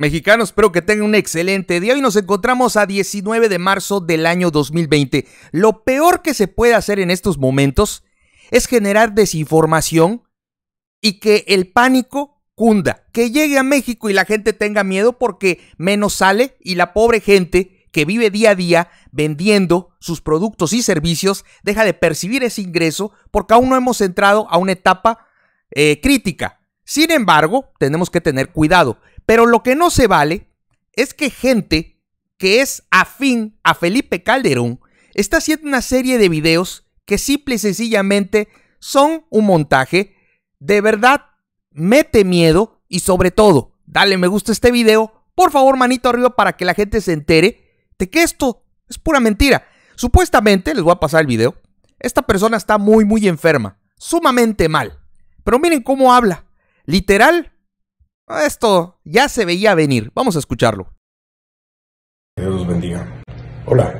Mexicanos, espero que tengan un excelente día. Hoy nos encontramos a 19 de marzo del año 2020. Lo peor que se puede hacer en estos momentos es generar desinformación y que el pánico cunda, que llegue a México y la gente tenga miedo porque menos sale y la pobre gente que vive día a día vendiendo sus productos y servicios deja de percibir ese ingreso porque aún no hemos entrado a una etapa eh, crítica. Sin embargo, tenemos que tener cuidado. Pero lo que no se vale es que gente que es afín a Felipe Calderón está haciendo una serie de videos que simple y sencillamente son un montaje. De verdad, mete miedo y sobre todo, dale me gusta a este video. Por favor, manito arriba para que la gente se entere de que esto es pura mentira. Supuestamente, les voy a pasar el video, esta persona está muy, muy enferma, sumamente mal. Pero miren cómo habla. Literal, esto ya se veía venir. Vamos a escucharlo. Dios los bendiga. Hola,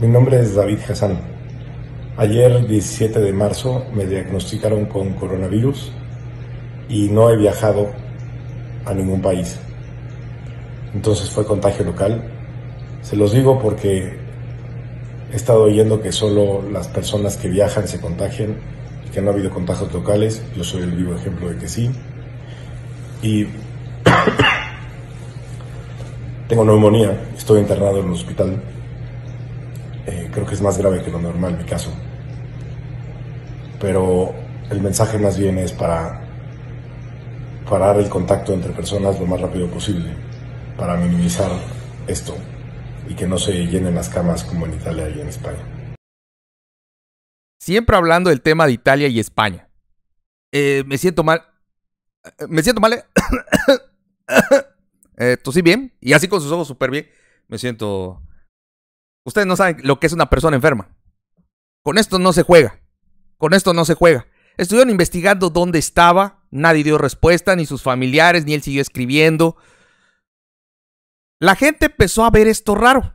mi nombre es David Hassan. Ayer, 17 de marzo, me diagnosticaron con coronavirus y no he viajado a ningún país. Entonces fue contagio local. Se los digo porque he estado oyendo que solo las personas que viajan se contagian, que no ha habido contagios locales. Yo soy el vivo ejemplo de que sí y tengo neumonía, estoy internado en un hospital. Eh, creo que es más grave que lo normal mi caso. Pero el mensaje más bien es para parar el contacto entre personas lo más rápido posible, para minimizar esto y que no se llenen las camas como en Italia y en España. Siempre hablando del tema de Italia y España. Eh, me siento mal eh, me siento mal. Esto eh. eh, sí bien. Y así con sus ojos súper bien. Me siento. Ustedes no saben lo que es una persona enferma. Con esto no se juega. Con esto no se juega. Estuvieron investigando dónde estaba. Nadie dio respuesta, ni sus familiares, ni él siguió escribiendo. La gente empezó a ver esto raro.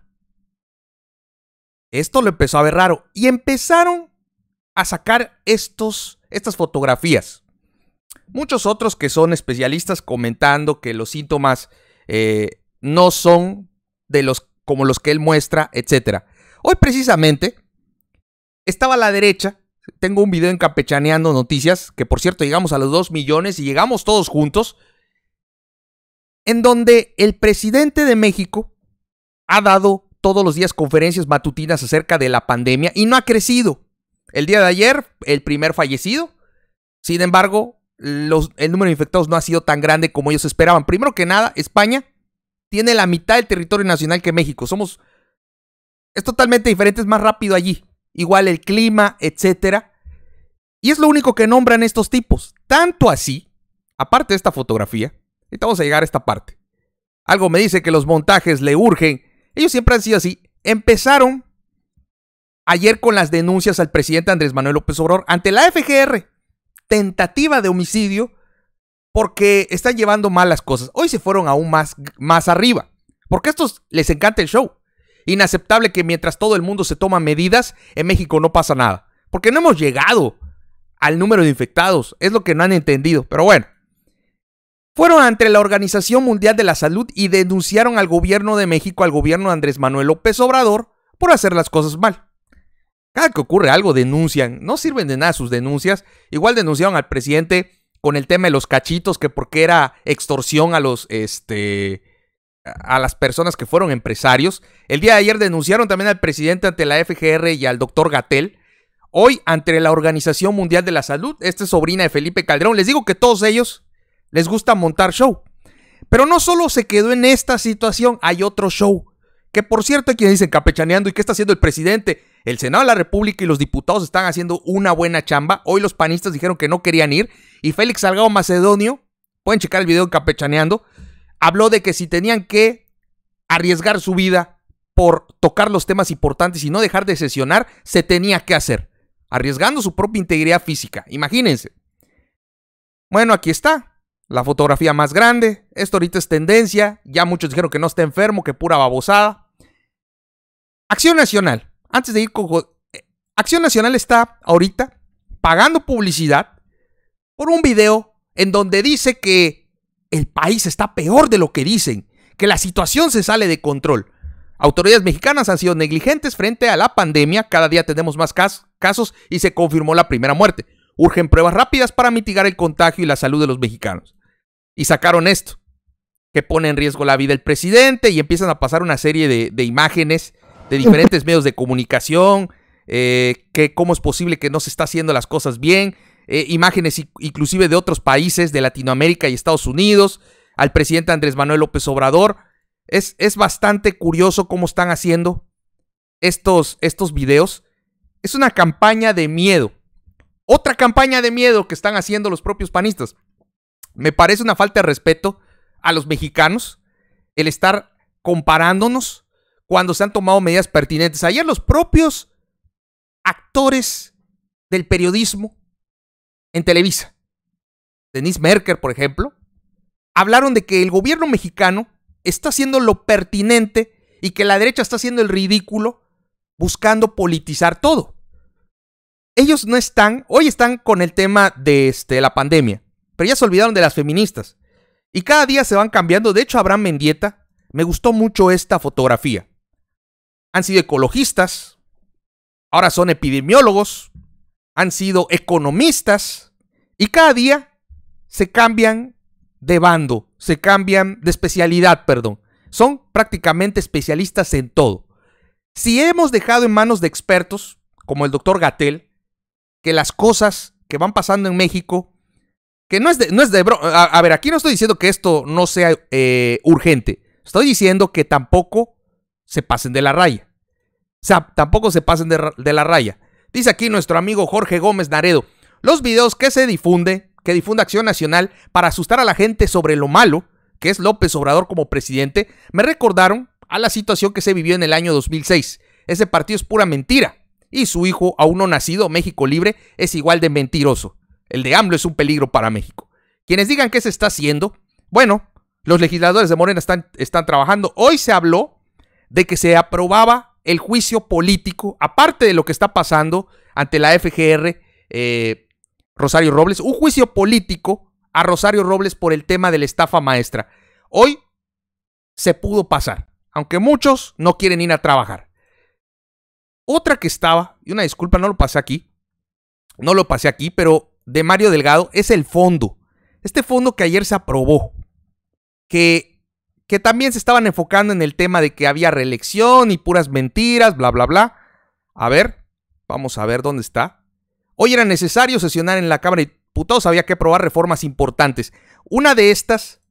Esto lo empezó a ver raro. Y empezaron a sacar estos, estas fotografías. Muchos otros que son especialistas comentando que los síntomas eh, no son de los como los que él muestra, etc. Hoy precisamente estaba a la derecha. Tengo un video en Campechaneando Noticias, que por cierto llegamos a los 2 millones y llegamos todos juntos, en donde el presidente de México ha dado todos los días conferencias matutinas acerca de la pandemia y no ha crecido. El día de ayer, el primer fallecido. Sin embargo, el número de infectados no ha sido tan grande como ellos esperaban. Primero que nada, España tiene la mitad del territorio nacional que México. Somos. Es totalmente diferente, es más rápido allí. Igual el clima, etc Y es lo único que nombran estos tipos. Tanto así, aparte de esta fotografía, ahorita vamos a llegar a esta parte. Algo me dice que los montajes le urgen. Ellos siempre han sido así. Empezaron ayer con las denuncias al presidente Andrés Manuel López Obrador ante la FGR tentativa de homicidio porque están llevando malas cosas. Hoy se fueron aún más, más arriba, porque a estos les encanta el show. Inaceptable que mientras todo el mundo se toma medidas, en México no pasa nada, porque no hemos llegado al número de infectados, es lo que no han entendido, pero bueno. Fueron ante la Organización Mundial de la Salud y denunciaron al gobierno de México, al gobierno de Andrés Manuel López Obrador, por hacer las cosas mal. Cada que ocurre algo denuncian, no sirven de nada sus denuncias. Igual denunciaron al presidente con el tema de los cachitos, que porque era extorsión a los, este, a las personas que fueron empresarios. El día de ayer denunciaron también al presidente ante la FGR y al doctor Gatel. Hoy ante la Organización Mundial de la Salud, esta sobrina de Felipe Calderón. Les digo que todos ellos les gusta montar show. Pero no solo se quedó en esta situación, hay otro show. Que por cierto hay quienes dicen capechaneando y qué está haciendo el presidente. El Senado de la República y los diputados están haciendo una buena chamba. Hoy los panistas dijeron que no querían ir. Y Félix Salgado Macedonio, pueden checar el video en Capechaneando, habló de que si tenían que arriesgar su vida por tocar los temas importantes y no dejar de sesionar, se tenía que hacer, arriesgando su propia integridad física. Imagínense. Bueno, aquí está. La fotografía más grande. Esto ahorita es tendencia. Ya muchos dijeron que no está enfermo, que pura babosada. Acción Nacional antes de ir con... Eh, Acción Nacional está ahorita pagando publicidad por un video en donde dice que el país está peor de lo que dicen, que la situación se sale de control. Autoridades mexicanas han sido negligentes frente a la pandemia, cada día tenemos más casos y se confirmó la primera muerte. Urgen pruebas rápidas para mitigar el contagio y la salud de los mexicanos. Y sacaron esto, que pone en riesgo la vida del presidente y empiezan a pasar una serie de, de imágenes de diferentes medios de comunicación, eh, cómo es posible que no se está haciendo las cosas bien, eh, imágenes inclusive de otros países, de Latinoamérica y Estados Unidos, al presidente Andrés Manuel López Obrador. Es, es bastante curioso cómo están haciendo estos, estos videos. Es una campaña de miedo. Otra campaña de miedo que están haciendo los propios panistas. Me parece una falta de respeto a los mexicanos el estar comparándonos cuando se han tomado medidas pertinentes. Ayer los propios actores del periodismo en Televisa, Denise Merker, por ejemplo, hablaron de que el gobierno mexicano está haciendo lo pertinente y que la derecha está haciendo el ridículo buscando politizar todo. Ellos no están, hoy están con el tema de este, la pandemia, pero ya se olvidaron de las feministas. Y cada día se van cambiando, de hecho Abraham Mendieta, me gustó mucho esta fotografía han sido ecologistas, ahora son epidemiólogos, han sido economistas y cada día se cambian de bando, se cambian de especialidad, perdón. Son prácticamente especialistas en todo. Si hemos dejado en manos de expertos, como el doctor Gatel, que las cosas que van pasando en México, que no es de, no es de a, ver, aquí no estoy diciendo que esto no sea eh, urgente. Estoy diciendo que tampoco se pasen de la raya. O sea, tampoco se pasen de, la raya. Dice aquí nuestro amigo Jorge Gómez Naredo, los videos que se difunde, que difunde Acción Nacional para asustar a la gente sobre lo malo, que es López Obrador como presidente, me recordaron a la situación que se vivió en el año 2006. Ese partido es pura mentira. Y su hijo, aún no nacido, México Libre, es igual de mentiroso. El de AMLO es un peligro para México. Quienes digan que se está haciendo, bueno, los legisladores de Morena están trabajando. Hoy se habló de que se aprobaba el juicio político, aparte de lo que está pasando ante la FGR eh, Rosario Robles, un juicio político a Rosario Robles por el tema de la estafa maestra. Hoy se pudo pasar, aunque muchos no quieren ir a trabajar. Otra que estaba, y una disculpa, no lo pasé aquí, no lo pasé aquí, pero de Mario Delgado es el fondo. Este fondo que ayer se aprobó, que que también se estaban enfocando en el tema de que había reelección y puras mentiras, bla, bla, bla. A ver, vamos a ver dónde está. Hoy era necesario sesionar en la Cámara de Diputados, había que aprobar reformas importantes. Una de estas,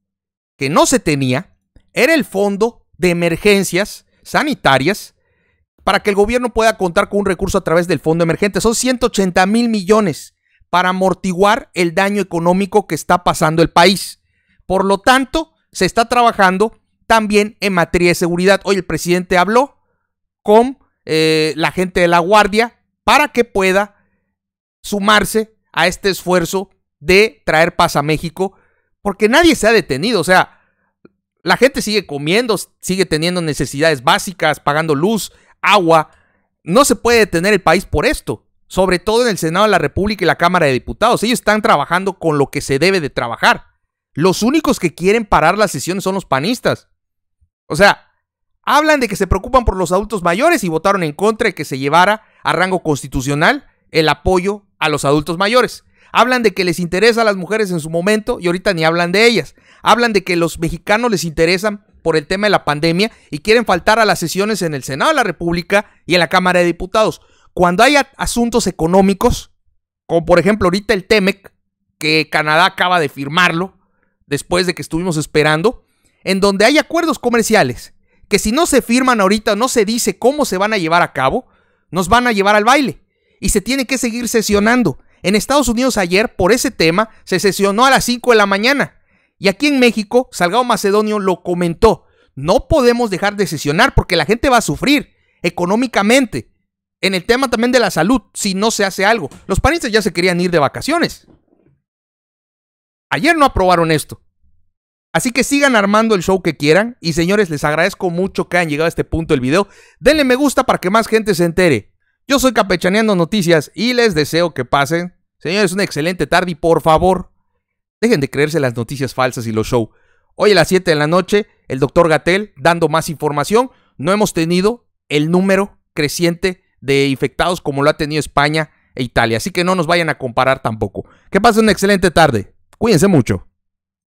que no se tenía, era el fondo de emergencias sanitarias para que el gobierno pueda contar con un recurso a través del fondo emergente. Son 180 mil millones para amortiguar el daño económico que está pasando el país. Por lo tanto, se está trabajando también en materia de seguridad. Hoy el presidente habló con eh, la gente de la Guardia para que pueda sumarse a este esfuerzo de traer paz a México, porque nadie se ha detenido, o sea, la gente sigue comiendo, sigue teniendo necesidades básicas, pagando luz, agua, no se puede detener el país por esto, sobre todo en el Senado de la República y la Cámara de Diputados, ellos están trabajando con lo que se debe de trabajar. Los únicos que quieren parar las sesiones son los panistas. O sea, hablan de que se preocupan por los adultos mayores y votaron en contra de que se llevara a rango constitucional el apoyo a los adultos mayores. Hablan de que les interesa a las mujeres en su momento y ahorita ni hablan de ellas. Hablan de que los mexicanos les interesan por el tema de la pandemia y quieren faltar a las sesiones en el Senado de la República y en la Cámara de Diputados. Cuando hay asuntos económicos, como por ejemplo ahorita el TEMEC, que Canadá acaba de firmarlo, después de que estuvimos esperando, en donde hay acuerdos comerciales que si no se firman ahorita, no se dice cómo se van a llevar a cabo, nos van a llevar al baile y se tiene que seguir sesionando. En Estados Unidos ayer, por ese tema, se sesionó a las 5 de la mañana. Y aquí en México, Salgado Macedonio lo comentó. No podemos dejar de sesionar porque la gente va a sufrir económicamente. En el tema también de la salud, si no se hace algo. Los panistas ya se querían ir de vacaciones. Ayer no aprobaron esto. Así que sigan armando el show que quieran. Y señores, les agradezco mucho que hayan llegado a este punto del video. Denle me gusta para que más gente se entere. Yo soy Capechaneando Noticias y les deseo que pasen. Señores, una excelente tarde y por favor, dejen de creerse las noticias falsas y los show. Hoy a las 7 de la noche, el doctor Gatel dando más información. No hemos tenido el número creciente de infectados como lo ha tenido España e Italia. Así que no nos vayan a comparar tampoco. Que pasen una excelente tarde. Cuídense mucho.